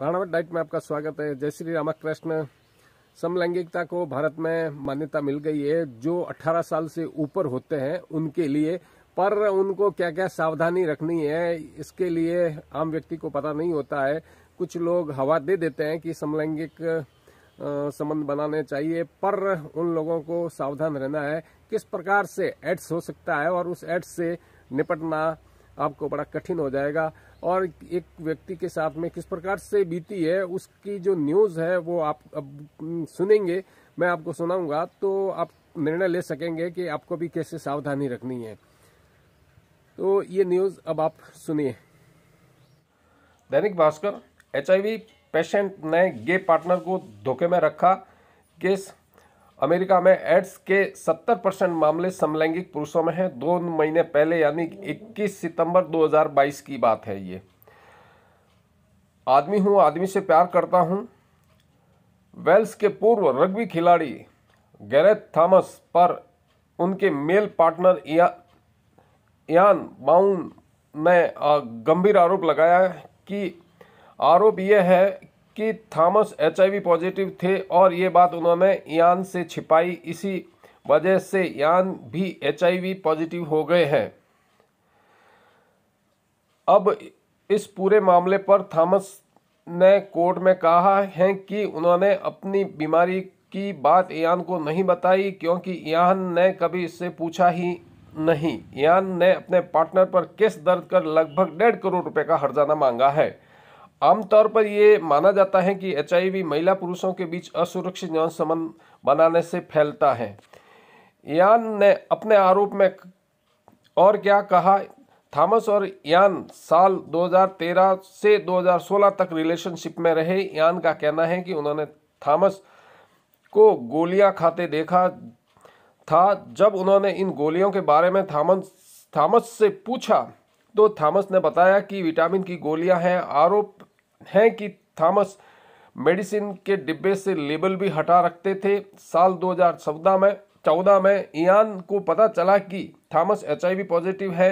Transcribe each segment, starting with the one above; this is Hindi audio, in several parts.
राणावत डाइट में आपका स्वागत है जय श्री रामाकृष्ण समलैंगिकता को भारत में मान्यता मिल गई है जो 18 साल से ऊपर होते हैं उनके लिए पर उनको क्या क्या सावधानी रखनी है इसके लिए आम व्यक्ति को पता नहीं होता है कुछ लोग हवा दे देते हैं कि समलैंगिक संबंध बनाने चाहिए पर उन लोगों को सावधान रहना है किस प्रकार से एड्स हो सकता है और उस एड्स से निपटना आपको बड़ा कठिन हो जाएगा और एक व्यक्ति के साथ में किस प्रकार से बीती है उसकी जो न्यूज़ है वो आप अब सुनेंगे मैं आपको सुनाऊंगा तो आप निर्णय ले सकेंगे कि आपको भी कैसे सावधानी रखनी है तो ये न्यूज़ अब आप सुनिए दैनिक भास्कर एचआईवी पेशेंट ने गे पार्टनर को धोखे में रखा केस अमेरिका में एड्स के 70 परसेंट मामले समलैंगिक पुरुषों में हैं दो महीने पहले यानी 21 सितंबर 2022 की बात है ये आदमी हूँ आदमी से प्यार करता हूँ वेल्स के पूर्व रग्बी खिलाड़ी गैरेथ थॉमस पर उनके मेल पार्टनर या यान बाउन ने गंभीर आरोप लगाया कि आरोप यह है कि थॉमस एच पॉजिटिव थे और ये बात उन्होंने यान से छिपाई इसी वजह से यान भी एच पॉजिटिव हो गए हैं अब इस पूरे मामले पर थॉमस ने कोर्ट में कहा है कि उन्होंने अपनी बीमारी की बात यान को नहीं बताई क्योंकि यान ने कभी इससे पूछा ही नहीं यान ने अपने पार्टनर पर केस दर्ज कर लगभग डेढ़ करोड़ रुपए का हर्जाना मांगा है आमतौर पर ये माना जाता है कि एच महिला पुरुषों के बीच असुरक्षित यौन संबंध बनाने से फैलता है यान ने अपने आरोप में और क्या कहा थॉमस और यान साल 2013 से 2016 तक रिलेशनशिप में रहे यान का कहना है कि उन्होंने थॉमस को गोलियां खाते देखा था जब उन्होंने इन गोलियों के बारे में थॉमस थॉमस से पूछा तो थॉमस ने बताया कि विटामिन की गोलियां हैं आरोप हैं कि थॉमस मेडिसिन के डिब्बे से लेबल भी हटा रखते थे साल 2014 में चौदह में इयान को पता चला कि थॉमस एच पॉजिटिव है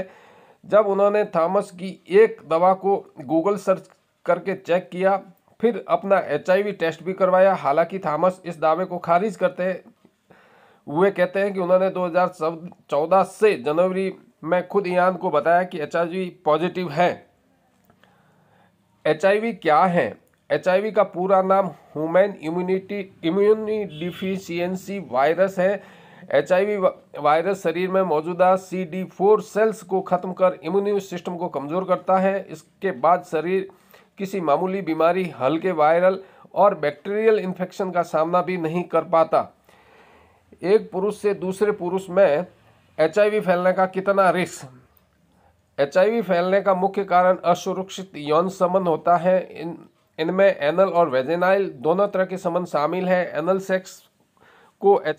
जब उन्होंने थॉमस की एक दवा को गूगल सर्च करके चेक किया फिर अपना एच टेस्ट भी करवाया हालांकि थॉमस इस दावे को खारिज करते हुए कहते हैं कि उन्होंने 2014 से जनवरी मैं खुद ईयान को बताया कि एच पॉजिटिव है एच क्या है एच का पूरा नाम human immunity immune deficiency virus है एच वायरस शरीर में मौजूदा सी डी फोर सेल्स को ख़त्म कर इम्यून सिस्टम को कमज़ोर करता है इसके बाद शरीर किसी मामूली बीमारी हल्के वायरल और बैक्टीरियल इन्फेक्शन का सामना भी नहीं कर पाता एक पुरुष से दूसरे पुरुष में एच फैलने का कितना रिस्क एच फैलने का मुख्य कारण असुरक्षित यौन संबंध होता है इन इनमें एनल और वेजेनाइल दोनों तरह के संबंध शामिल है एनल सेक्स को एच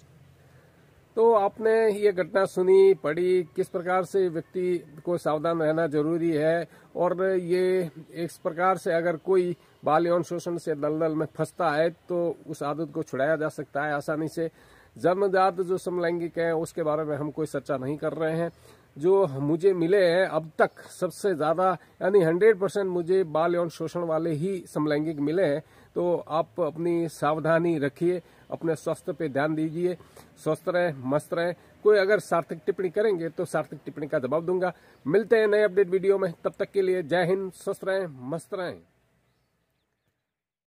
तो आपने ये घटना सुनी पढ़ी किस प्रकार से व्यक्ति को सावधान रहना जरूरी है और ये इस प्रकार से अगर कोई बाल यौन शोषण से दलदल में फंसता है तो उस आदत को छुड़ाया जा सकता है आसानी से जन्मजात जो समलैंगिक है उसके बारे में हम कोई चर्चा नहीं कर रहे हैं जो मुझे मिले हैं अब तक सबसे ज़्यादा यानी 100 परसेंट मुझे बाल यौन शोषण वाले ही समलैंगिक मिले हैं तो आप अपनी सावधानी रखिए अपने स्वास्थ्य पे ध्यान दीजिए स्वस्थ रहें मस्त रहें कोई अगर सार्थक टिप्पणी करेंगे तो सार्थक टिप्पणी का जवाब दूंगा मिलते हैं नए अपडेट वीडियो में तब तक के लिए जय हिंद स्वस्थ रहें मस्त रहें